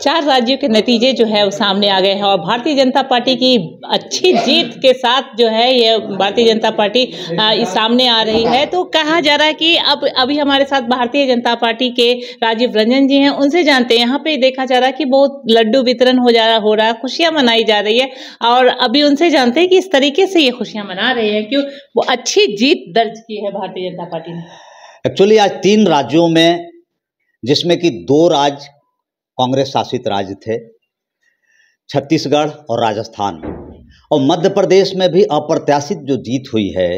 चार राज्यों के नतीजे जो है वो सामने आ गए हैं और भारतीय जनता पार्टी की अच्छी जीत के साथ जो है ये भारतीय जनता पार्टी इस सामने आ रही है तो कहा जा रहा है कि अब अभी हमारे साथ भारतीय जनता पार्टी के राजीव रंजन जी हैं उनसे जानते हैं यहाँ पे देखा जा रहा है कि बहुत लड्डू वितरण हो जा रहा हो रहा है खुशियाँ मनाई जा रही है और अभी उनसे जानते हैं कि इस तरीके से ये खुशियाँ मना रहे हैं क्यों वो अच्छी जीत दर्ज की है भारतीय जनता पार्टी ने एक्चुअली आज तीन राज्यों में जिसमें कि दो राज्य कांग्रेस शासित राज्य थे छत्तीसगढ़ और राजस्थान और मध्य प्रदेश में भी अप्रत्याशित जो जीत हुई है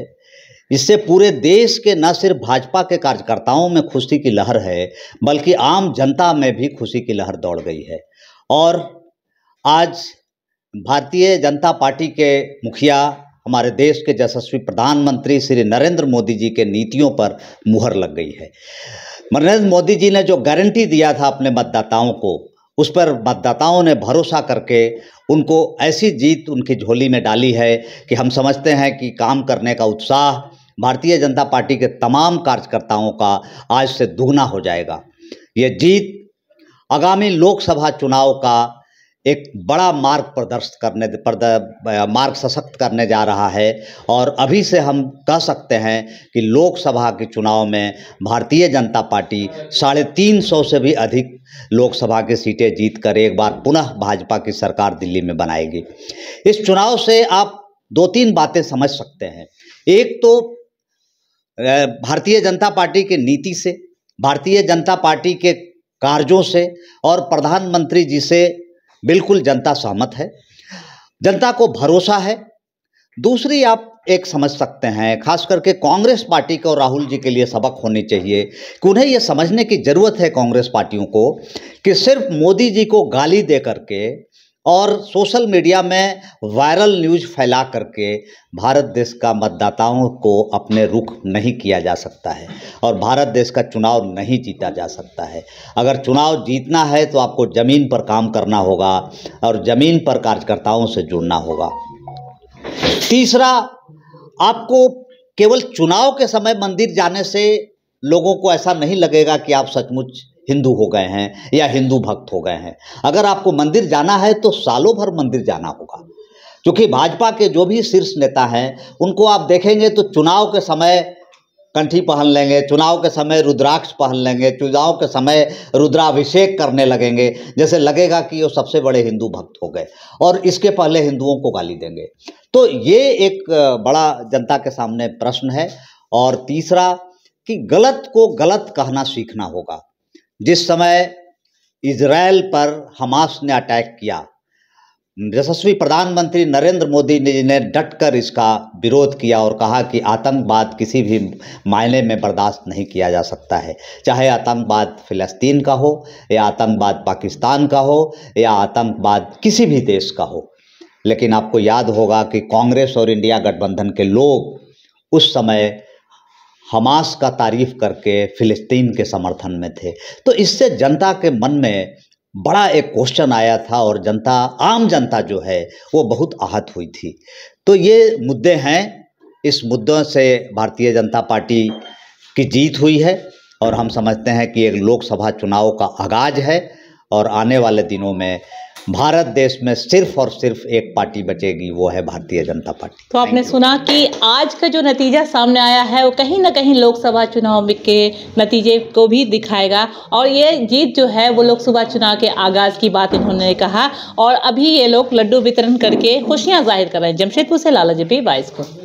इससे पूरे देश के न सिर्फ भाजपा के कार्यकर्ताओं में खुशी की लहर है बल्कि आम जनता में भी खुशी की लहर दौड़ गई है और आज भारतीय जनता पार्टी के मुखिया हमारे देश के यशस्वी प्रधानमंत्री श्री नरेंद्र मोदी जी के नीतियों पर मुहर लग गई है नरेंद्र मोदी जी ने जो गारंटी दिया था अपने मतदाताओं को उस पर मतदाताओं ने भरोसा करके उनको ऐसी जीत उनकी झोली में डाली है कि हम समझते हैं कि काम करने का उत्साह भारतीय जनता पार्टी के तमाम कार्यकर्ताओं का आज से दुगना हो जाएगा ये जीत आगामी लोकसभा चुनाव का एक बड़ा मार्ग प्रदर्शित करने प्रद मार्ग सशक्त करने जा रहा है और अभी से हम कह सकते हैं कि लोकसभा के चुनाव में भारतीय जनता पार्टी साढ़े तीन सौ से भी अधिक लोकसभा की सीटें जीत कर एक बार पुनः भाजपा की सरकार दिल्ली में बनाएगी इस चुनाव से आप दो तीन बातें समझ सकते हैं एक तो भारतीय जनता पार्टी के नीति से भारतीय जनता पार्टी के कार्यों से और प्रधानमंत्री जी से बिल्कुल जनता सहमत है जनता को भरोसा है दूसरी आप एक समझ सकते हैं खास करके कांग्रेस पार्टी को राहुल जी के लिए सबक होनी चाहिए कि उन्हें यह समझने की ज़रूरत है कांग्रेस पार्टियों को कि सिर्फ मोदी जी को गाली दे करके और सोशल मीडिया में वायरल न्यूज फैला करके भारत देश का मतदाताओं को अपने रुख नहीं किया जा सकता है और भारत देश का चुनाव नहीं जीता जा सकता है अगर चुनाव जीतना है तो आपको ज़मीन पर काम करना होगा और ज़मीन पर कार्यकर्ताओं से जुड़ना होगा तीसरा आपको केवल चुनाव के समय मंदिर जाने से लोगों को ऐसा नहीं लगेगा कि आप सचमुच हिंदू हो गए हैं या हिंदू भक्त हो गए हैं अगर आपको मंदिर जाना है तो सालों भर मंदिर जाना होगा क्योंकि भाजपा के जो भी शीर्ष नेता हैं उनको आप देखेंगे तो चुनाव के समय कंठी पहन लेंगे चुनाव के समय रुद्राक्ष पहन लेंगे चुनाव के समय रुद्राभिषेक करने लगेंगे जैसे लगेगा कि वो सबसे बड़े हिंदू भक्त हो गए और इसके पहले हिंदुओं को गाली देंगे तो ये एक बड़ा जनता के सामने प्रश्न है और तीसरा कि गलत को गलत कहना सीखना होगा जिस समय इसराइल पर हमास ने अटैक किया यशस्वी प्रधानमंत्री नरेंद्र मोदी ने ने डटकर इसका विरोध किया और कहा कि आतंकवाद किसी भी मायने में बर्दाश्त नहीं किया जा सकता है चाहे आतंकवाद फिलिस्तीन का हो या आतंकवाद पाकिस्तान का हो या आतंकवाद किसी भी देश का हो लेकिन आपको याद होगा कि कांग्रेस और इंडिया गठबंधन के लोग उस समय हमास का तारीफ करके फिलिस्तीन के समर्थन में थे तो इससे जनता के मन में बड़ा एक क्वेश्चन आया था और जनता आम जनता जो है वो बहुत आहत हुई थी तो ये मुद्दे हैं इस मुद्दों से भारतीय जनता पार्टी की जीत हुई है और हम समझते हैं कि एक लोकसभा चुनाव का आगाज है और आने वाले दिनों में भारत देश में सिर्फ और सिर्फ एक पार्टी बचेगी वो है भारतीय जनता पार्टी तो आपने सुना कि आज का जो नतीजा सामने आया है वो कहीं ना कहीं लोकसभा चुनाव के नतीजे को भी दिखाएगा और ये जीत जो है वो लोकसभा चुनाव के आगाज की बात इन्होंने कहा और अभी ये लोग लड्डू वितरण करके खुशियां जाहिर कर रहे हैं जमशेदपुर से लाला जी बाईस को